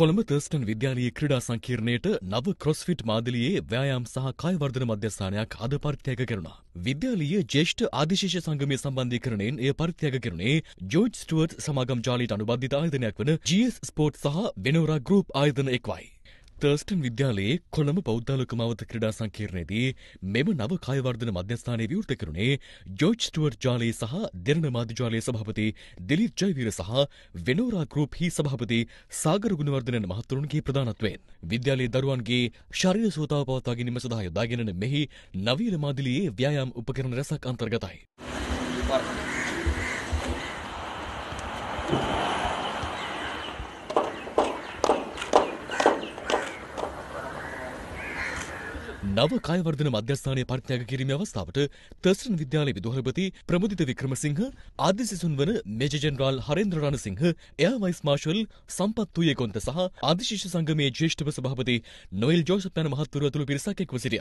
Colombo Thurstan විද්‍යාලයේ ක්‍රඩා සංකීර්ණයට නව ක්‍රොස්ෆිට් මාදලියේ ව්‍යයාම් සහ කායවර්ධන මධ්‍යස්ථානයක් අද පරිත්‍යාග කරුණා. විද්‍යාලීය ජේෂ්ඨ ආදිශේෂ සංගමය සම්බන්ධීකරණයෙන් එය පරිත්‍යාග කරුණේ ජෝජ් ස්ටුවර්ට් සමාගම් ජාලයට අනුබද්ධිත ආයතනයක් වන GS ස්පෝට් සහ වෙනෝරා ගෲප් ආයතන එක්වයි. තර්ස්ටන් විද්‍යාලයේ කොළඹ පෞද්ධාලක මවත ක්‍රඩා සංකීර්ණයේදී මෙම නව කායවර්ධන මධ්‍යස්ථානය විවෘත කරුණේ ජෝජ් ස්ටුවර්ට් ජාලයේ සහ දෙරණ මාධ්‍යජාලයේ සභාපති දිලිප් ජයවීර සහ වෙනෝරා ගෲප් හි සභාපති සාගර ගුණවර්ධන මහතුරුන්ගේ ප්‍රධානත්වයෙන් විද්‍යාලයේ දරුවන්ගේ ශරීර සෝතාව පවත්වා ගැනීම සඳහා යොදා ගෙනන මෙහි නවීන මාදිලියේ ව්‍යායාම් උපකරණ රැසක් අන්තර්ගතයි. නව කයවර්ධන මධ්‍යස්ථානය පරිත්‍යාග කිරීම අවස්ථාවට තස්රන් විද්‍යාලය විදුහල්පති ප්‍රමුදිත වික්‍රමසිංහ අධිසිසුන් වන මෙජ ජෙනරාල් හරේන්ද්‍ර රණසිංහ එයා වයිස් මාර්ෂල් සම්පත් වූයේ කොන්ත සහ අධිශිෂ සංගමයේ ජේෂ්ඨව සභාපති නොයිල් ජෝෂප් යන මහත්තුරුව ඇතුළු පිරිසක් එක්ව සිටිය.